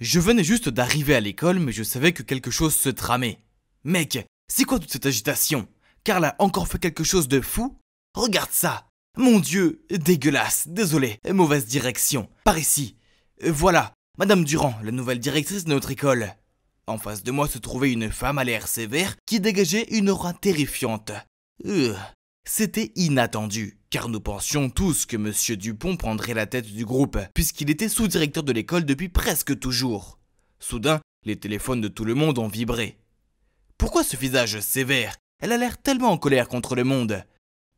Je venais juste d'arriver à l'école, mais je savais que quelque chose se tramait. Mec, c'est quoi toute cette agitation Carl a encore fait quelque chose de fou Regarde ça Mon Dieu Dégueulasse Désolé, mauvaise direction. Par ici. Voilà, Madame Durand, la nouvelle directrice de notre école. En face de moi se trouvait une femme à l'air sévère qui dégageait une aura terrifiante. Euh. C'était inattendu, car nous pensions tous que M. Dupont prendrait la tête du groupe, puisqu'il était sous-directeur de l'école depuis presque toujours. Soudain, les téléphones de tout le monde ont vibré. Pourquoi ce visage sévère Elle a l'air tellement en colère contre le monde.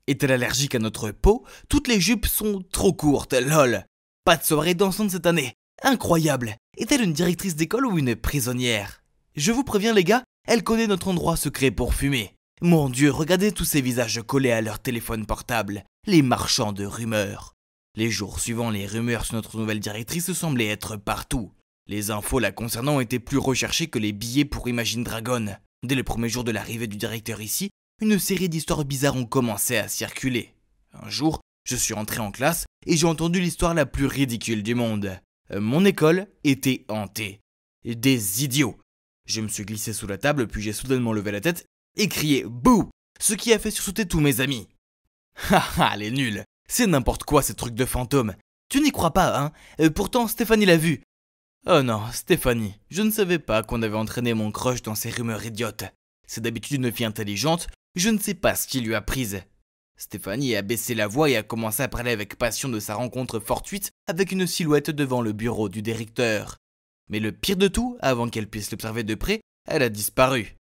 Est-elle allergique à notre peau Toutes les jupes sont trop courtes, lol. Pas de soirée dansante cette année. Incroyable Est-elle une directrice d'école ou une prisonnière Je vous préviens les gars, elle connaît notre endroit secret pour fumer. Mon Dieu, regardez tous ces visages collés à leur téléphone portable, les marchands de rumeurs. Les jours suivants, les rumeurs sur notre nouvelle directrice semblaient être partout. Les infos la concernant étaient plus recherchées que les billets pour Imagine Dragon. Dès le premier jour de l'arrivée du directeur ici, une série d'histoires bizarres ont commencé à circuler. Un jour, je suis rentré en classe et j'ai entendu l'histoire la plus ridicule du monde. Euh, mon école était hantée. Des idiots. Je me suis glissé sous la table puis j'ai soudainement levé la tête et crier Bouh Ce qui a fait sursauter tous mes amis. Haha, ah, les nuls C'est n'importe quoi ces trucs de fantômes Tu n'y crois pas, hein et euh, Pourtant, Stéphanie l'a vu Oh non, Stéphanie, je ne savais pas qu'on avait entraîné mon crush dans ces rumeurs idiotes. C'est d'habitude une fille intelligente, je ne sais pas ce qui lui a prise. Stéphanie a baissé la voix et a commencé à parler avec passion de sa rencontre fortuite avec une silhouette devant le bureau du directeur. Mais le pire de tout, avant qu'elle puisse l'observer de près, elle a disparu.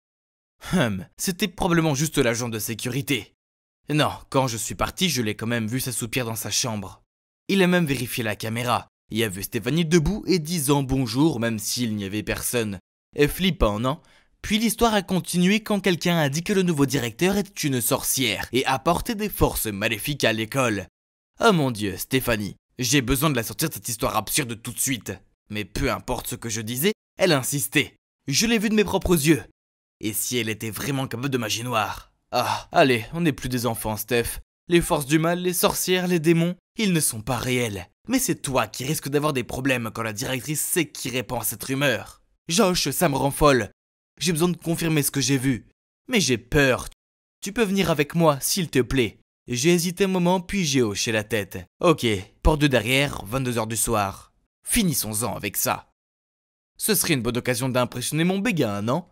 Hum, c'était probablement juste l'agent de sécurité. Non, quand je suis parti, je l'ai quand même vu s'assoupir dans sa chambre. Il a même vérifié la caméra, et a vu Stéphanie debout et disant bonjour même s'il n'y avait personne. Et flippant, non Puis l'histoire a continué quand quelqu'un a dit que le nouveau directeur était une sorcière et apportait des forces maléfiques à l'école. Oh mon dieu, Stéphanie, j'ai besoin de la sortir de cette histoire absurde tout de suite. Mais peu importe ce que je disais, elle insistait. Je l'ai vu de mes propres yeux. Et si elle était vraiment capable de magie noire Ah, allez, on n'est plus des enfants, Steph. Les forces du mal, les sorcières, les démons, ils ne sont pas réels. Mais c'est toi qui risques d'avoir des problèmes quand la directrice sait qui répond à cette rumeur. Josh, ça me rend folle. J'ai besoin de confirmer ce que j'ai vu. Mais j'ai peur. Tu peux venir avec moi, s'il te plaît. J'ai hésité un moment, puis j'ai hoché la tête. Ok, porte de derrière, 22h du soir. Finissons-en avec ça. Ce serait une bonne occasion d'impressionner mon béguin, non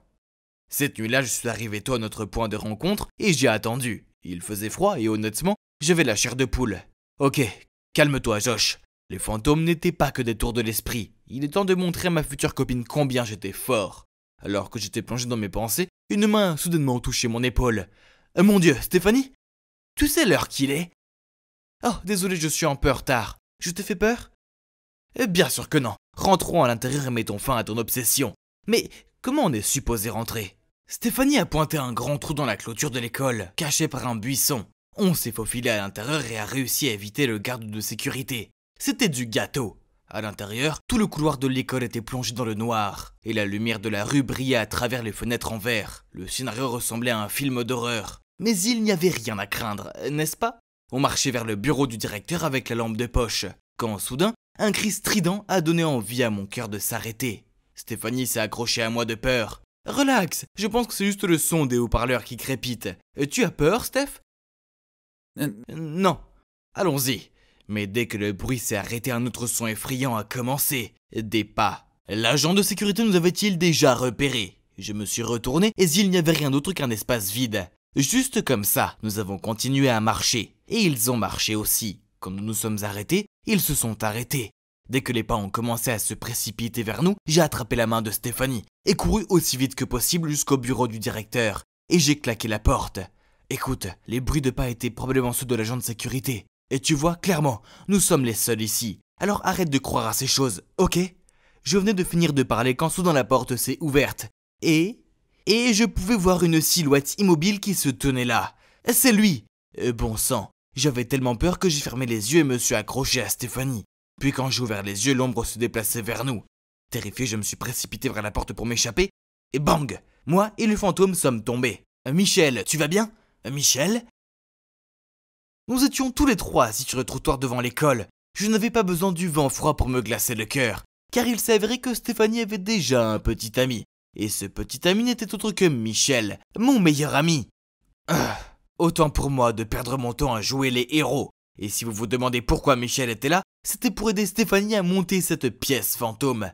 cette nuit-là, je suis arrivé tôt à notre point de rencontre et ai attendu. Il faisait froid et honnêtement, j'avais la chair de poule. Ok, calme-toi, Josh. Les fantômes n'étaient pas que des tours de l'esprit. Il est temps de montrer à ma future copine combien j'étais fort. Alors que j'étais plongé dans mes pensées, une main a soudainement touché mon épaule. Euh, mon Dieu, Stéphanie Tu sais l'heure qu'il est Oh, désolé, je suis un peu tard. retard. Je t'ai fait peur eh, Bien sûr que non. Rentrons à l'intérieur et mettons fin à ton obsession. Mais Comment on est supposé rentrer Stéphanie a pointé un grand trou dans la clôture de l'école, caché par un buisson. On s'est faufilé à l'intérieur et a réussi à éviter le garde de sécurité. C'était du gâteau. À l'intérieur, tout le couloir de l'école était plongé dans le noir, et la lumière de la rue brillait à travers les fenêtres en verre. Le scénario ressemblait à un film d'horreur. Mais il n'y avait rien à craindre, n'est-ce pas On marchait vers le bureau du directeur avec la lampe de poche, quand soudain, un cri strident a donné envie à mon cœur de s'arrêter. Stéphanie s'est accrochée à moi de peur. Relax, je pense que c'est juste le son des haut-parleurs qui crépitent. Euh, tu as peur, Steph euh, Non. Allons-y. Mais dès que le bruit s'est arrêté, un autre son effrayant a commencé. Des pas. L'agent de sécurité nous avait-il déjà repéré Je me suis retourné et il n'y avait rien d'autre qu'un espace vide. Juste comme ça, nous avons continué à marcher. Et ils ont marché aussi. Quand nous nous sommes arrêtés, ils se sont arrêtés. Dès que les pas ont commencé à se précipiter vers nous, j'ai attrapé la main de Stéphanie et couru aussi vite que possible jusqu'au bureau du directeur, et j'ai claqué la porte. Écoute, les bruits de pas étaient probablement ceux de l'agent de sécurité. Et tu vois, clairement, nous sommes les seuls ici. Alors arrête de croire à ces choses, ok Je venais de finir de parler quand soudain la porte s'est ouverte. Et... Et je pouvais voir une silhouette immobile qui se tenait là. C'est lui euh, Bon sang, j'avais tellement peur que j'ai fermé les yeux et me suis accroché à Stéphanie. Puis quand j'ai ouvert les yeux, l'ombre se déplaçait vers nous. Terrifié, je me suis précipité vers la porte pour m'échapper, et bang Moi et le fantôme sommes tombés. Euh, Michel, tu vas bien euh, Michel Nous étions tous les trois assis sur le trottoir devant l'école. Je n'avais pas besoin du vent froid pour me glacer le cœur, car il s'avérait que Stéphanie avait déjà un petit ami. Et ce petit ami n'était autre que Michel, mon meilleur ami. Ah, autant pour moi de perdre mon temps à jouer les héros. Et si vous vous demandez pourquoi Michel était là, c'était pour aider Stéphanie à monter cette pièce fantôme.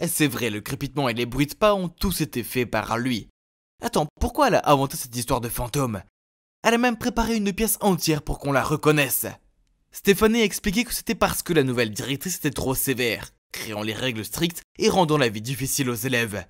Eh, c'est vrai, le crépitement et les bruits de pas ont tous été faits par lui. Attends, pourquoi elle a inventé cette histoire de fantôme Elle a même préparé une pièce entière pour qu'on la reconnaisse. Stéphanie a expliqué que c'était parce que la nouvelle directrice était trop sévère, créant les règles strictes et rendant la vie difficile aux élèves.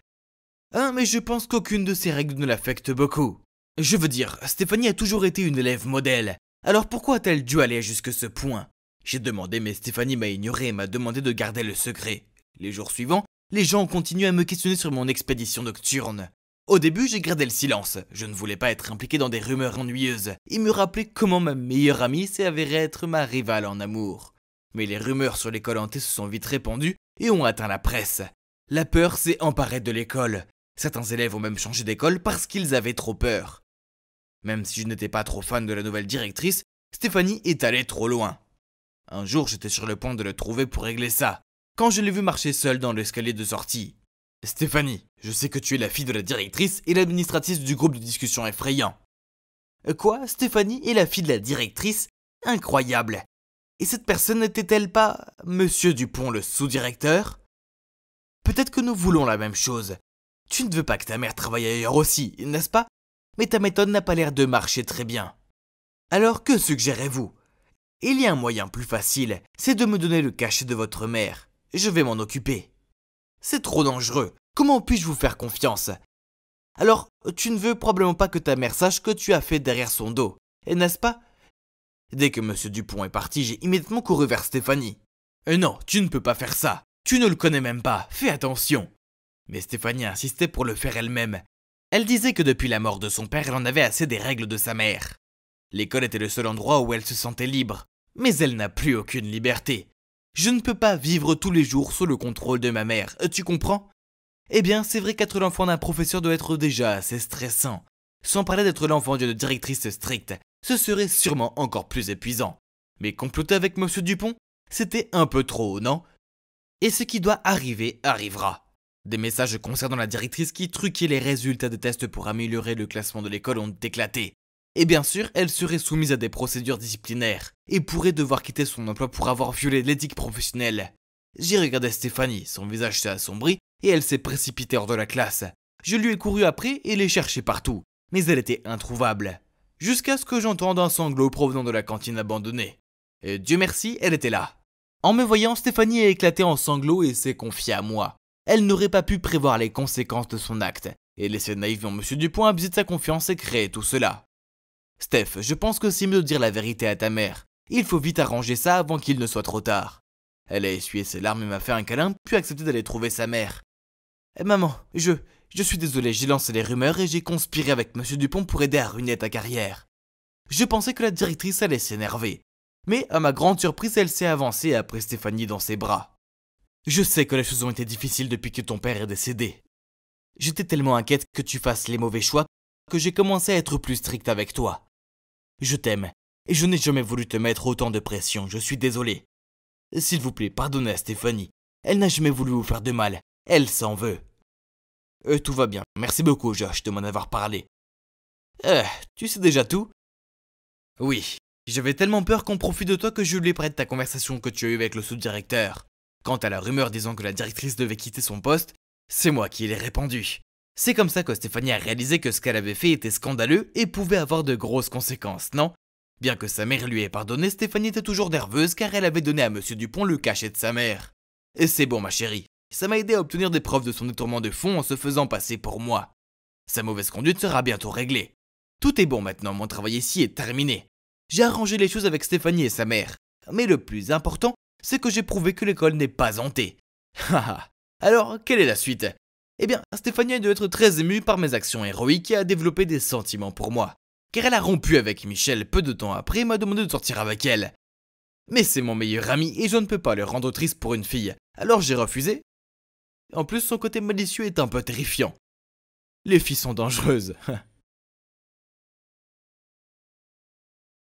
Hein, mais je pense qu'aucune de ces règles ne l'affecte beaucoup. Je veux dire, Stéphanie a toujours été une élève modèle, alors pourquoi a-t-elle dû aller jusque ce point J'ai demandé mais Stéphanie m'a ignoré et m'a demandé de garder le secret. Les jours suivants, les gens ont continué à me questionner sur mon expédition nocturne. Au début, j'ai gardé le silence. Je ne voulais pas être impliqué dans des rumeurs ennuyeuses. Il me rappeler comment ma meilleure amie s'est avérée être ma rivale en amour. Mais les rumeurs sur l'école hantée se sont vite répandues et ont atteint la presse. La peur s'est emparée de l'école. Certains élèves ont même changé d'école parce qu'ils avaient trop peur. Même si je n'étais pas trop fan de la nouvelle directrice, Stéphanie est allée trop loin. Un jour, j'étais sur le point de le trouver pour régler ça, quand je l'ai vu marcher seule dans l'escalier de sortie. Stéphanie, je sais que tu es la fille de la directrice et l'administratrice du groupe de discussion effrayant. Euh, quoi Stéphanie est la fille de la directrice Incroyable. Et cette personne n'était-elle pas Monsieur Dupont le sous-directeur Peut-être que nous voulons la même chose. Tu ne veux pas que ta mère travaille ailleurs aussi, n'est-ce pas mais ta méthode n'a pas l'air de marcher très bien. Alors que suggérez-vous Il y a un moyen plus facile, c'est de me donner le cachet de votre mère. Je vais m'en occuper. C'est trop dangereux. Comment puis-je vous faire confiance Alors, tu ne veux probablement pas que ta mère sache que tu as fait derrière son dos, n'est-ce pas Dès que M. Dupont est parti, j'ai immédiatement couru vers Stéphanie. Euh, non, tu ne peux pas faire ça. Tu ne le connais même pas. Fais attention. Mais Stéphanie insistait pour le faire elle-même. Elle disait que depuis la mort de son père, elle en avait assez des règles de sa mère. L'école était le seul endroit où elle se sentait libre, mais elle n'a plus aucune liberté. Je ne peux pas vivre tous les jours sous le contrôle de ma mère, euh, tu comprends Eh bien, c'est vrai qu'être l'enfant d'un professeur doit être déjà assez stressant. Sans parler d'être l'enfant d'une directrice stricte, ce serait sûrement encore plus épuisant. Mais comploter avec Monsieur Dupont, c'était un peu trop, non Et ce qui doit arriver arrivera. Des messages concernant la directrice qui truquait les résultats des tests pour améliorer le classement de l'école ont éclaté. Et bien sûr, elle serait soumise à des procédures disciplinaires et pourrait devoir quitter son emploi pour avoir violé l'éthique professionnelle. J'ai regardé Stéphanie, son visage s'est assombri et elle s'est précipitée hors de la classe. Je lui ai couru après et l'ai cherchée partout, mais elle était introuvable. Jusqu'à ce que j'entende un sanglot provenant de la cantine abandonnée. Et Dieu merci, elle était là. En me voyant, Stéphanie a éclaté en sanglots et s'est confiée à moi elle n'aurait pas pu prévoir les conséquences de son acte, et laisser naïvement Monsieur Dupont abuser sa confiance et créer tout cela. Steph, je pense que c'est mieux de dire la vérité à ta mère. Il faut vite arranger ça avant qu'il ne soit trop tard. Elle a essuyé ses larmes et m'a fait un câlin, puis a accepté d'aller trouver sa mère. Eh, maman, je. Je suis désolé, j'ai lancé les rumeurs et j'ai conspiré avec Monsieur Dupont pour aider à ruiner ta carrière. Je pensais que la directrice allait s'énerver. Mais à ma grande surprise, elle s'est avancée après Stéphanie dans ses bras. Je sais que les choses ont été difficiles depuis que ton père est décédé. J'étais tellement inquiète que tu fasses les mauvais choix que j'ai commencé à être plus stricte avec toi. Je t'aime, et je n'ai jamais voulu te mettre autant de pression, je suis désolé. S'il vous plaît, pardonnez à Stéphanie. Elle n'a jamais voulu vous faire de mal, elle s'en veut. Euh, tout va bien, merci beaucoup Josh de m'en avoir parlé. Euh, tu sais déjà tout Oui, j'avais tellement peur qu'on profite de toi que je lui prête ta conversation que tu as eue avec le sous-directeur. Quant à la rumeur disant que la directrice devait quitter son poste, c'est moi qui l'ai répandue. C'est comme ça que Stéphanie a réalisé que ce qu'elle avait fait était scandaleux et pouvait avoir de grosses conséquences, non Bien que sa mère lui ait pardonné, Stéphanie était toujours nerveuse car elle avait donné à Monsieur Dupont le cachet de sa mère. Et c'est bon ma chérie, ça m'a aidé à obtenir des preuves de son détournement de fond en se faisant passer pour moi. Sa mauvaise conduite sera bientôt réglée. Tout est bon maintenant, mon travail ici est terminé. J'ai arrangé les choses avec Stéphanie et sa mère. Mais le plus important, c'est que j'ai prouvé que l'école n'est pas hantée. Haha. Ah. Alors, quelle est la suite Eh bien, Stéphanie a dû être très émue par mes actions héroïques et a développé des sentiments pour moi. Car elle a rompu avec Michel peu de temps après et m'a demandé de sortir avec elle. Mais c'est mon meilleur ami et je ne peux pas le rendre triste pour une fille, alors j'ai refusé. En plus, son côté malicieux est un peu terrifiant. Les filles sont dangereuses.